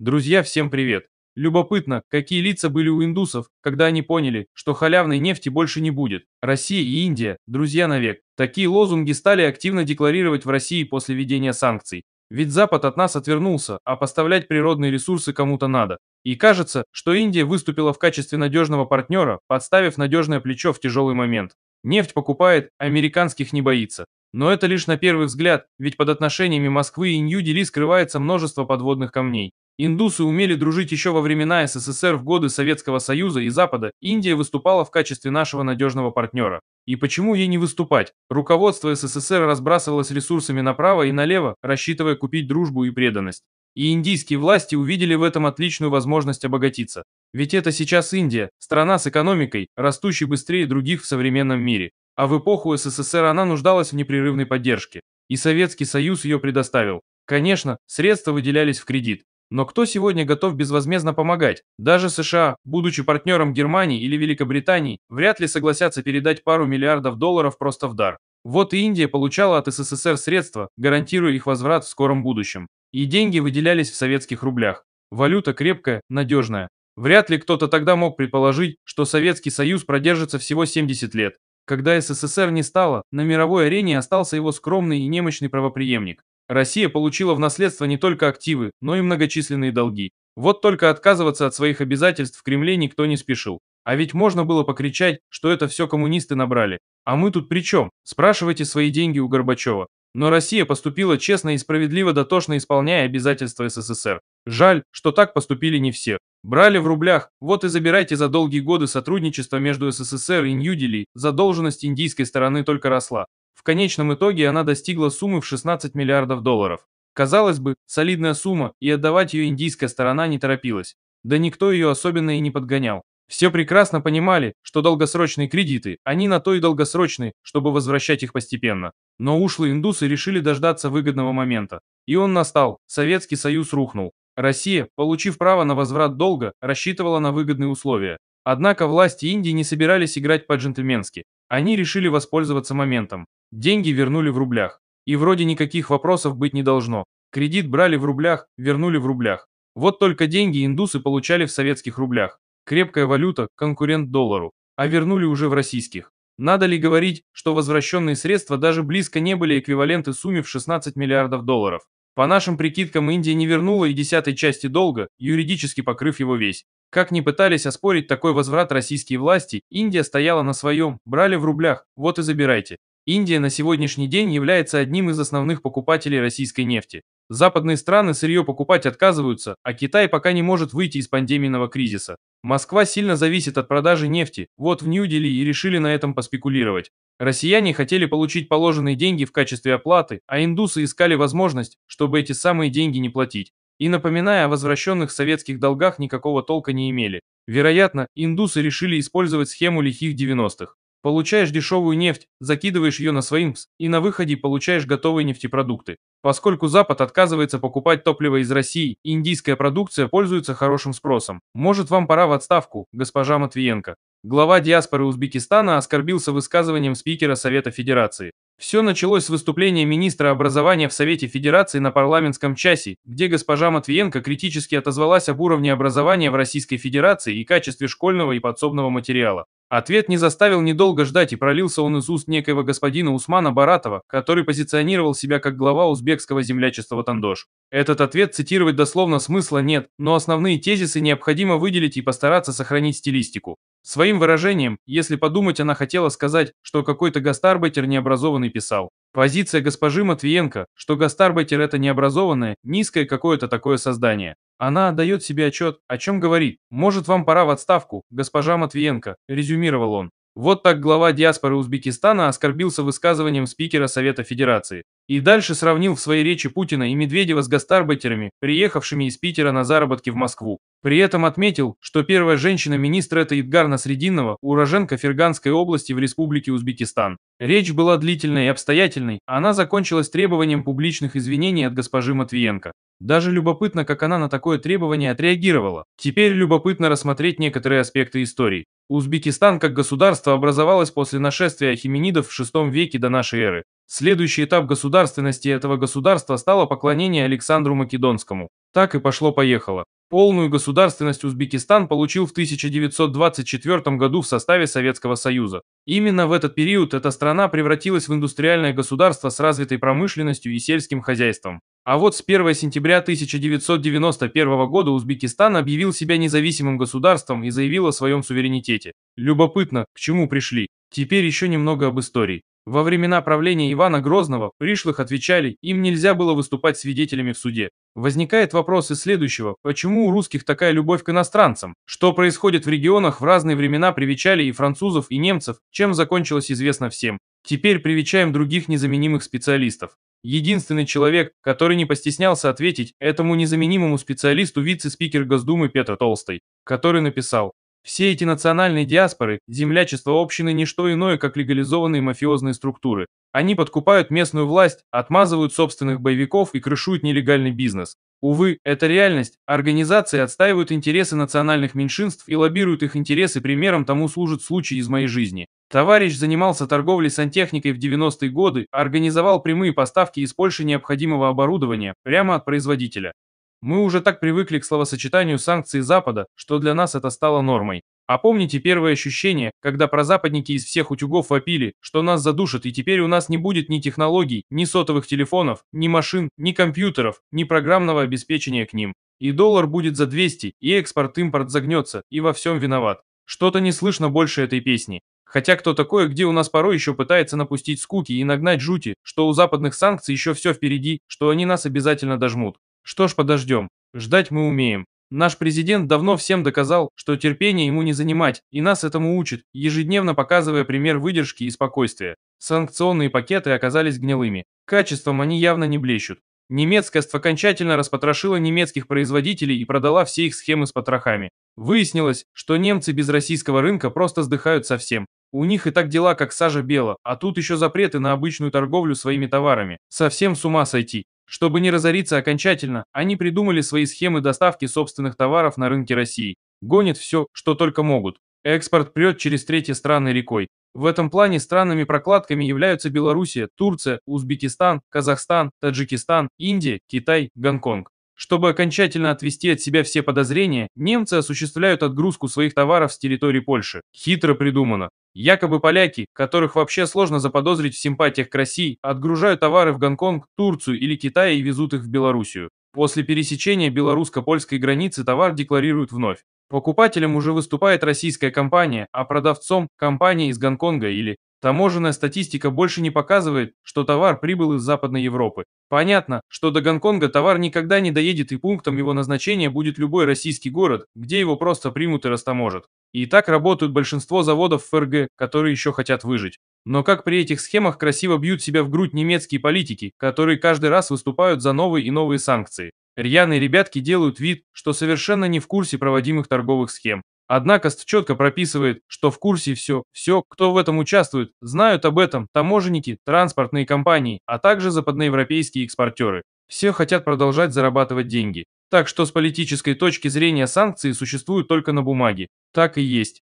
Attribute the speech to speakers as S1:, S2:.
S1: Друзья, всем привет! Любопытно, какие лица были у индусов, когда они поняли, что халявной нефти больше не будет. Россия и Индия – друзья навек. Такие лозунги стали активно декларировать в России после введения санкций. Ведь Запад от нас отвернулся, а поставлять природные ресурсы кому-то надо. И кажется, что Индия выступила в качестве надежного партнера, подставив надежное плечо в тяжелый момент. Нефть покупает, американских не боится. Но это лишь на первый взгляд, ведь под отношениями Москвы и Нью-Дели скрывается множество подводных камней. Индусы умели дружить еще во времена СССР в годы Советского Союза и Запада, Индия выступала в качестве нашего надежного партнера. И почему ей не выступать? Руководство СССР разбрасывалось ресурсами направо и налево, рассчитывая купить дружбу и преданность. И индийские власти увидели в этом отличную возможность обогатиться. Ведь это сейчас Индия, страна с экономикой, растущей быстрее других в современном мире а в эпоху СССР она нуждалась в непрерывной поддержке, и Советский Союз ее предоставил. Конечно, средства выделялись в кредит, но кто сегодня готов безвозмездно помогать? Даже США, будучи партнером Германии или Великобритании, вряд ли согласятся передать пару миллиардов долларов просто в дар. Вот и Индия получала от СССР средства, гарантируя их возврат в скором будущем. И деньги выделялись в советских рублях. Валюта крепкая, надежная. Вряд ли кто-то тогда мог предположить, что Советский Союз продержится всего 70 лет. Когда СССР не стало, на мировой арене остался его скромный и немощный правоприемник. Россия получила в наследство не только активы, но и многочисленные долги. Вот только отказываться от своих обязательств в Кремле никто не спешил. А ведь можно было покричать, что это все коммунисты набрали. А мы тут при чем? Спрашивайте свои деньги у Горбачева. Но Россия поступила честно и справедливо дотошно исполняя обязательства СССР. Жаль, что так поступили не все. Брали в рублях, вот и забирайте за долгие годы сотрудничества между СССР и Нью-Дели, задолженность индийской стороны только росла. В конечном итоге она достигла суммы в 16 миллиардов долларов. Казалось бы, солидная сумма, и отдавать ее индийская сторона не торопилась. Да никто ее особенно и не подгонял. Все прекрасно понимали, что долгосрочные кредиты, они на то и долгосрочные, чтобы возвращать их постепенно. Но ушлые индусы решили дождаться выгодного момента. И он настал, Советский Союз рухнул. Россия, получив право на возврат долга, рассчитывала на выгодные условия. Однако власти Индии не собирались играть по-джентльменски. Они решили воспользоваться моментом. Деньги вернули в рублях. И вроде никаких вопросов быть не должно. Кредит брали в рублях, вернули в рублях. Вот только деньги индусы получали в советских рублях. Крепкая валюта, конкурент доллару. А вернули уже в российских. Надо ли говорить, что возвращенные средства даже близко не были эквиваленты сумме в 16 миллиардов долларов. По нашим прикидкам, Индия не вернула и десятой части долга, юридически покрыв его весь. Как ни пытались оспорить такой возврат российские власти, Индия стояла на своем, брали в рублях, вот и забирайте. Индия на сегодняшний день является одним из основных покупателей российской нефти. Западные страны сырье покупать отказываются, а Китай пока не может выйти из пандемийного кризиса. Москва сильно зависит от продажи нефти, вот в Нью-Дели и решили на этом поспекулировать. Россияне хотели получить положенные деньги в качестве оплаты, а индусы искали возможность, чтобы эти самые деньги не платить. И напоминая о возвращенных советских долгах никакого толка не имели. Вероятно, индусы решили использовать схему лихих 90-х. Получаешь дешевую нефть, закидываешь ее на Свинкс и на выходе получаешь готовые нефтепродукты. Поскольку Запад отказывается покупать топливо из России, индийская продукция пользуется хорошим спросом. Может, вам пора в отставку, госпожа Матвиенко. Глава диаспоры Узбекистана оскорбился высказыванием спикера Совета Федерации. Все началось с выступления министра образования в Совете Федерации на парламентском часе, где госпожа Матвиенко критически отозвалась об уровне образования в Российской Федерации и качестве школьного и подсобного материала. Ответ не заставил недолго ждать и пролился он из уст некоего господина Усмана Баратова, который позиционировал себя как глава узбекского землячества Тандош. Этот ответ цитировать дословно смысла нет, но основные тезисы необходимо выделить и постараться сохранить стилистику. Своим выражением, если подумать, она хотела сказать, что какой-то гастарбайтер необразованный писал. Позиция госпожи Матвиенко, что гастарбайтер это необразованное, низкое какое-то такое создание. Она отдает себе отчет, о чем говорит. «Может, вам пора в отставку, госпожа Матвиенко», – резюмировал он. Вот так глава диаспоры Узбекистана оскорбился высказыванием спикера Совета Федерации. И дальше сравнил в своей речи Путина и Медведева с гастарбайтерами, приехавшими из Питера на заработки в Москву. При этом отметил, что первая женщина министра – это Идгарна Срединова, уроженка Ферганской области в Республике Узбекистан. Речь была длительной и обстоятельной, она закончилась требованием публичных извинений от госпожи Матвиенко. Даже любопытно, как она на такое требование отреагировала. Теперь любопытно рассмотреть некоторые аспекты истории. Узбекистан как государство образовалось после нашествия ахименидов в VI веке до нашей эры. Следующий этап государственности этого государства стало поклонение Александру Македонскому. Так и пошло-поехало. Полную государственность Узбекистан получил в 1924 году в составе Советского Союза. Именно в этот период эта страна превратилась в индустриальное государство с развитой промышленностью и сельским хозяйством. А вот с 1 сентября 1991 года Узбекистан объявил себя независимым государством и заявил о своем суверенитете. Любопытно, к чему пришли. Теперь еще немного об истории. Во времена правления Ивана Грозного пришлых отвечали, им нельзя было выступать свидетелями в суде. Возникает вопрос из следующего, почему у русских такая любовь к иностранцам? Что происходит в регионах в разные времена привечали и французов, и немцев, чем закончилось известно всем. Теперь привечаем других незаменимых специалистов. Единственный человек, который не постеснялся ответить этому незаменимому специалисту вице-спикер Госдумы Петр Толстой, который написал все эти национальные диаспоры, землячество общины – не что иное, как легализованные мафиозные структуры. Они подкупают местную власть, отмазывают собственных боевиков и крышуют нелегальный бизнес. Увы, это реальность. Организации отстаивают интересы национальных меньшинств и лоббируют их интересы, примером тому служит случай из моей жизни. Товарищ занимался торговлей сантехникой в 90-е годы, организовал прямые поставки из Польши необходимого оборудования, прямо от производителя. Мы уже так привыкли к словосочетанию санкции Запада, что для нас это стало нормой. А помните первое ощущение, когда прозападники из всех утюгов вопили, что нас задушат и теперь у нас не будет ни технологий, ни сотовых телефонов, ни машин, ни компьютеров, ни программного обеспечения к ним. И доллар будет за 200, и экспорт-импорт загнется, и во всем виноват. Что-то не слышно больше этой песни. Хотя кто такое, где у нас порой еще пытается напустить скуки и нагнать жути, что у западных санкций еще все впереди, что они нас обязательно дожмут. Что ж, подождем. Ждать мы умеем. Наш президент давно всем доказал, что терпение ему не занимать, и нас этому учит, ежедневно показывая пример выдержки и спокойствия. Санкционные пакеты оказались гнилыми. Качеством они явно не блещут. Немецкость окончательно распотрошила немецких производителей и продала все их схемы с потрохами. Выяснилось, что немцы без российского рынка просто сдыхают совсем. У них и так дела, как сажа бела, а тут еще запреты на обычную торговлю своими товарами. Совсем с ума сойти. Чтобы не разориться окончательно, они придумали свои схемы доставки собственных товаров на рынке России. Гонят все, что только могут. Экспорт прет через третьи страны рекой. В этом плане странными прокладками являются Белоруссия, Турция, Узбекистан, Казахстан, Таджикистан, Индия, Китай, Гонконг. Чтобы окончательно отвести от себя все подозрения, немцы осуществляют отгрузку своих товаров с территории Польши. Хитро придумано. Якобы поляки, которых вообще сложно заподозрить в симпатиях к России, отгружают товары в Гонконг, Турцию или Китай и везут их в Белоруссию. После пересечения белорусско-польской границы товар декларируют вновь. Покупателем уже выступает российская компания, а продавцом – компания из Гонконга или Таможенная статистика больше не показывает, что товар прибыл из Западной Европы. Понятно, что до Гонконга товар никогда не доедет и пунктом его назначения будет любой российский город, где его просто примут и растаможат. И так работают большинство заводов ФРГ, которые еще хотят выжить. Но как при этих схемах красиво бьют себя в грудь немецкие политики, которые каждый раз выступают за новые и новые санкции. Рьяные ребятки делают вид, что совершенно не в курсе проводимых торговых схем. Однако ст. четко прописывает, что в курсе все, все, кто в этом участвует, знают об этом таможенники, транспортные компании, а также западноевропейские экспортеры. Все хотят продолжать зарабатывать деньги. Так что с политической точки зрения санкции существуют только на бумаге. Так и есть.